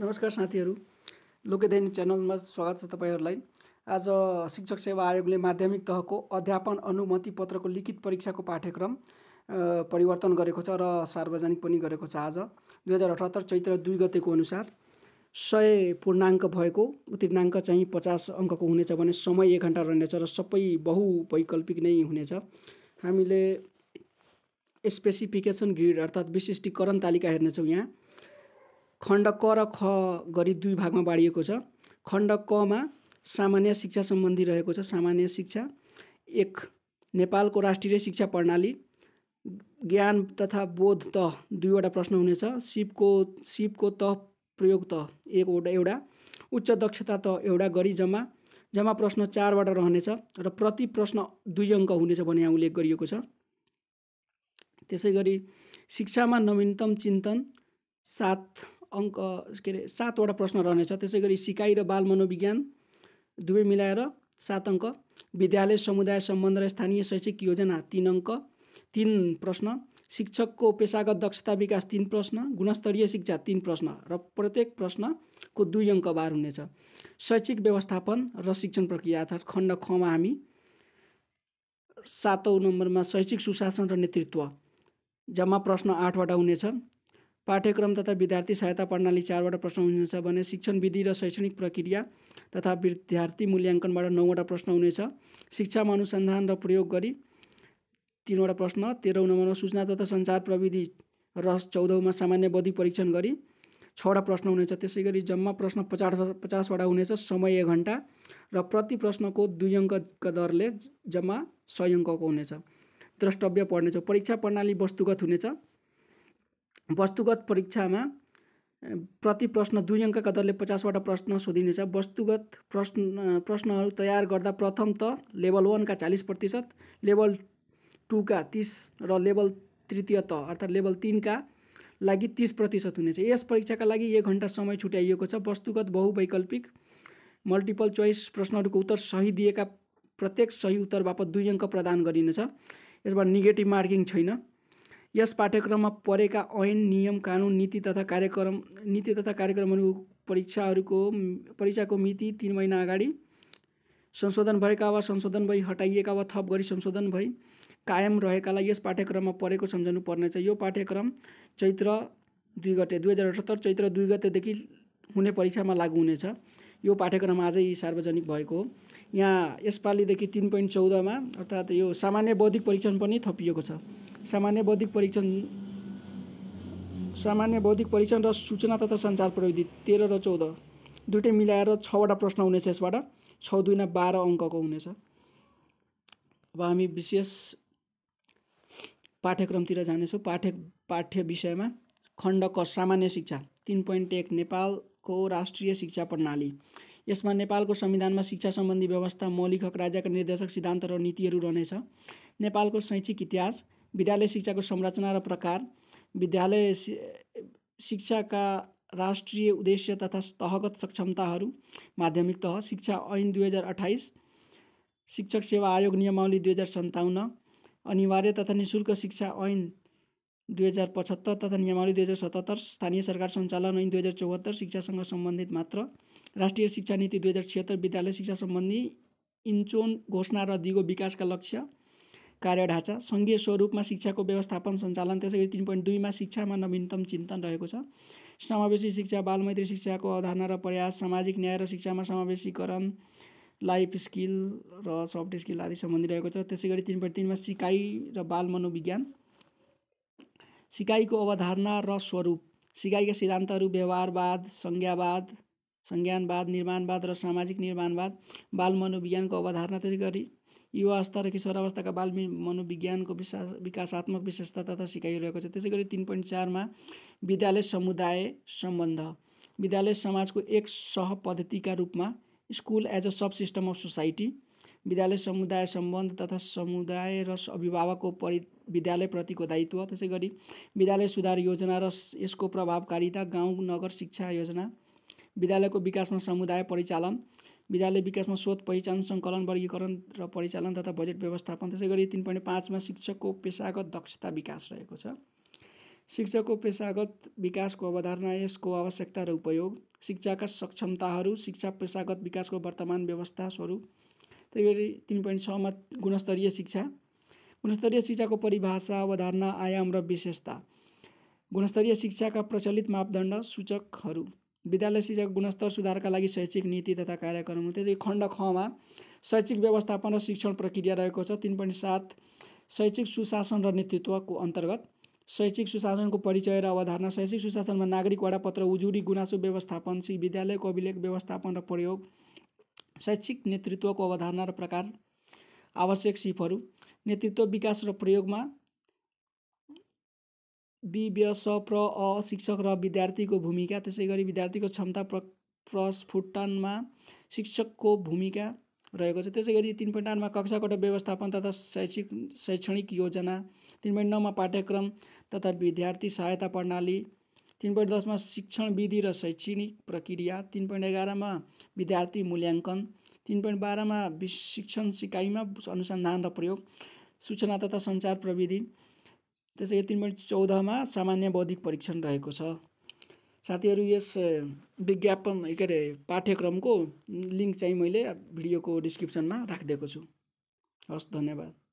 नमस्कार साथीहरू लोकदैनिक च्यानलमा स्वागत छ तपाईँहरूलाई आज शिक्षक सेवा आयोगले माध्यमिक तहको अध्यापन अनुमति पत्रको लिखित परीक्षाको पाठ्यक्रम परिवर्तन गरेको छ र सार्वजनिक पनि गरेको छ आज दुई हजार अठहत्तर चैत्र दुई गतेको अनुसार सय पूर्णाङ्क भएको उत्तीर्णाङ्क चाहिँ पचास अङ्कको हुनेछ भने समय एक घन्टा रहनेछ र सबै बहुवैकल्पिक नै हुनेछ हामीले स्पेसिफिकेसन ग्रिड अर्थात् विशिष्टीकरण तालिका हेर्नेछौँ यहाँ खण्ड क र ख गरी दुई भागमा बाँडिएको छ खण्ड कमा सामान्य शिक्षा सम्बन्धी रहेको छ सामान्य शिक्षा एक नेपालको राष्ट्रिय शिक्षा प्रणाली ज्ञान तथा बोध त दुईवटा प्रश्न हुनेछ सिपको सिपको त प्रयोग त एकवटा एउटा उच्च दक्षता त एउटा गरी जम्मा जम्मा प्रश्न चारवटा रहनेछ र प्रति प्रश्न दुई अङ्क हुनेछ भन्ने यहाँ उल्लेख गरिएको छ त्यसै गरी शिक्षामा नवीनतम चिन्तन सात अङ्क के अरे सातवटा प्रश्न रहनेछ त्यसै गरी सिकाइ र बाल मनोविज्ञान दुवै मिलाएर सात अङ्क विद्यालय समुदाय सम्बन्ध र स्थानीय शैक्षिक योजना तिन अङ्क तिन प्रश्न शिक्षकको पेसागत दक्षता विकास तिन प्रश्न गुणस्तरीय शिक्षा तिन प्रश्न र प्रत्येक प्रश्नको दुई अङ्क बार हुनेछ शैक्षिक व्यवस्थापन र शिक्षण प्रक्रिया अर्थात् खण्ड खमा हामी सातौँ नम्बरमा शैक्षिक सुशासन र नेतृत्व जम्मा प्रश्न आठवटा हुनेछ पाठ्यक्रम तथा विद्यार्थी सहायता प्रणाली चारवटा प्रश्न हुनेछ भने शिक्षण विधि र शैक्षणिक प्रक्रिया तथा विद्यार्थी मूल्याङ्कनबाट नौवटा प्रश्न हुनेछ शिक्षामा अनुसन्धान र प्रयोग गरी तिनवटा प्रश्न तेह्रौँ नम्बरमा सूचना तथा सञ्चार प्रविधि र चौधौँमा सामान्य बधि परीक्षण गरी छवटा प्रश्न हुनेछ त्यसै गरी जम्मा प्रश्न पचास पचासवटा हुनेछ समय एक घन्टा र प्रति प्रश्नको दुई अङ्कको दरले जम्मा सय अङ्कको हुनेछ द्रष्टव्य पढ्नेछ परीक्षा प्रणाली वस्तुगत हुनेछ वस्तुगत परीक्षामा प्रति प्रश्न दुई अङ्कका दरले पचासवटा प्रश्न सोधिनेछ वस्तुगत प्रश्न प्रश्नहरू तयार गर्दा प्रथम त लेभल वानका चालिस प्रतिशत लेभल टूका तिस र लेभल तृतीय त अर्थात् लेभल तिनका लागि तिस प्रतिशत हुनेछ यस परीक्षाका लागि एक घन्टा समय छुट्याइएको छ वस्तुगत बहुवैकल्पिक मल्टिपल चोइस प्रश्नहरूको उत्तर सही दिएका प्रत्येक सही उत्तर बापत दुई अङ्क प्रदान गरिनेछ यसबाट निगेटिभ मार्किङ छैन यस पाठ्यक्रममा परेका ऐन नियम कानुन नीति तथा कार्यक्रम नीति तथा कार्यक्रमहरूको परीक्षाहरूको परीक्षाको मिति तिन महिना अगाडि संशोधन भएका वा संशोधन भई हटाइएका वा थप गरी संशोधन भई कायम रहेकालाई यस पाठ्यक्रममा परेको सम्झनु पर्नेछ यो पाठ्यक्रम चैत्र दुई गते दुई हजार अठहत्तर चैत्र दुई गतेदेखि हुने परीक्षामा लागु हुनेछ यो पाठ्यक्रम आजै सार्वजनिक भएको हो यहाँ यसपालिदेखि तिन पोइन्ट चौधमा अर्थात् यो सामान्य बौद्धिक परीक्षण पनि थपिएको छ सामान्य बौद्धिक परीक्षण सामान्य बौद्धिक परीक्षण र सूचना तथा सञ्चार प्रविधि तेह्र र चौध दुइटै मिलाएर छवटा प्रश्न हुनेछ यसबाट छ दुई न बाह्र अङ्कको हुनेछ अब हामी विशेष पाठ्यक्रमतिर जानेछौँ पाठ्य पाठ्य विषयमा खण्ड क सामान्य शिक्षा तिन पोइन्ट एक नेपालको राष्ट्रिय शिक्षा प्रणाली यसमा नेपालको संविधानमा शिक्षा सम्बन्धी व्यवस्था मौलिक हक राज्यका निर्देशक सिद्धान्त र नीतिहरू रहनेछ नेपालको शैक्षिक इतिहास विद्यालय शिक्षाको संरचना र प्रकार विद्यालय शिक्षाका राष्ट्रिय उद्देश्य तथा तहगत सक्षमताहरू माध्यमिक तह शिक्षा ऐन दुई हजार अठाइस शिक्षक सेवा आयोग नियमावली दुई हजार सन्ताउन्न अनिवार्य तथा निशुल्क शिक्षा ऐन दुई हजार पचहत्तर तथा नियमावली दुई हजार सतहत्तर स्थानीय सरकार सञ्चालन ऐन दुई हजार चौहत्तर शिक्षासँग सम्बन्धित मात्र राष्ट्रिय शिक्षा नीति दुई हजार छिहत्तर विद्यालय शिक्षा सम्बन्धी इन्चोन घोषणा र दिगो विकासका लक्ष्य कार्य ढाँचा सङ्घीय स्वरूपमा शिक्षाको व्यवस्थापन सञ्चालन त्यसै गरी तिन पोइन्ट दुईमा शिक्षामा नवीनतम चिन्तन रहेको छ समावेशी शिक्षा बालमैत्री शिक्षाको अवधारणा र प्रयास सामाजिक न्याय र शिक्षामा समावेशीकरण लाइफ स्किल र सफ्ट स्किल आदि सम्बन्धी रहेको छ त्यसै गरी तिन पोइन्ट तिनमा सिकाइ र बाल मनोविज्ञान सिकाइको अवधारणा र स्वरूप सिकाइका सिद्धान्तहरू व्यवहारवाद संज्ञावाद संज्ञानवाद निर्माणवाद र सामाजिक निर्माणवाद बाल मनोविज्ञानको अवधारणा त्यसै गरी युवा अवस्था र किशोर अवस्थाका बाल मनोविज्ञानको विशा विकासात्मक विशेषता तथा सिकाइरहेको छ त्यसै गरी तिन पोइन्ट चारमा विद्यालय समुदाय सम्बन्ध विद्यालय समाजको एक सह पद्धतिका रूपमा school as a subsystem of society विद्यालय समुदाय सम्बन्ध तथा समुदाय र अभिभावकको परि विद्यालयप्रतिको दायित्व त्यसै गरी विद्यालय सुधार योजना र यसको प्रभावकारिता गाउँ नगर शिक्षा योजना विद्यालयको विकासमा समुदाय परिचालन विद्यालय विकासमा शोध पहिचान सङ्कलन वर्गीकरण र परिचालन तथा बजेट व्यवस्थापन त्यसै गरी तिन पोइन्ट पाँचमा शिक्षकको पेसागत दक्षता विकास रहेको छ शिक्षकको पेसागत विकासको अवधारणा यसको आवश्यकता र उपयोग शिक्षाका सक्षमताहरू शिक्षा पेसागत विकासको वर्तमान व्यवस्था स्वरूप त्यही गरी तिन पोइन्ट छमा गुणस्तरीय शिक्षा गुणस्तरीय शिक्षाको परिभाषा अवधारणा आयाम र विशेषता गुणस्तरीय शिक्षाका प्रचलित मापदण्ड सूचकहरू विद्यालय शिक्षाको गुणस्तर सुधारका लागि शैक्षिक नीति तथा कार्यक्रम त्यसै खण्ड खमा शैक्षिक व्यवस्थापन र शिक्षण प्रक्रिया रहेको छ तिन पोइन्ट सात शैक्षिक सुशासन र नेतृत्वको अन्तर्गत शैक्षिक सुशासनको परिचय र अवधारणा शैक्षिक सुशासनमा नागरिक वडापत्र उजुरी गुनासो व्यवस्थापन सि विद्यालयको अभिलेख व्यवस्थापन र प्रयोग शैक्षिक नेतृत्वको अवधारणा र प्रकार आवश्यक सिपहरू नेतृत्व विकास र प्रयोगमा विवशप प्र अशिक्षक र विद्यार्थीको भूमिका त्यसै गरी विद्यार्थीको क्षमता प्र प्रस्फुटनमा शिक्षकको भूमिका रहेको छ त्यसै गरी तिन पोइन्ट आठमा कक्षाकोट व्यवस्थापन तथा शैक्षिक शैक्षणिक योजना तिन पोइन्ट नौमा पाठ्यक्रम तथा विद्यार्थी सहायता प्रणाली तिन पोइन्ट दसमा शिक्षण विधि र शैक्षणिक प्रक्रिया तिन पोइन्ट एघारमा विद्यार्थी मूल्याङ्कन तिन पोइन्ट बाह्रमा शिक्षण सिकाइमा अनुसन्धान र प्रयोग सूचना तथा सञ्चार प्रविधि त्यसै गरी मैले चौधमा सामान्य बौद्धिक परीक्षण रहेको छ साथीहरू यस विज्ञापन के अरे पाठ्यक्रमको लिङ्क चाहिँ मैले भिडियोको डिस्क्रिप्सनमा राखिदिएको छु हस् धन्यवाद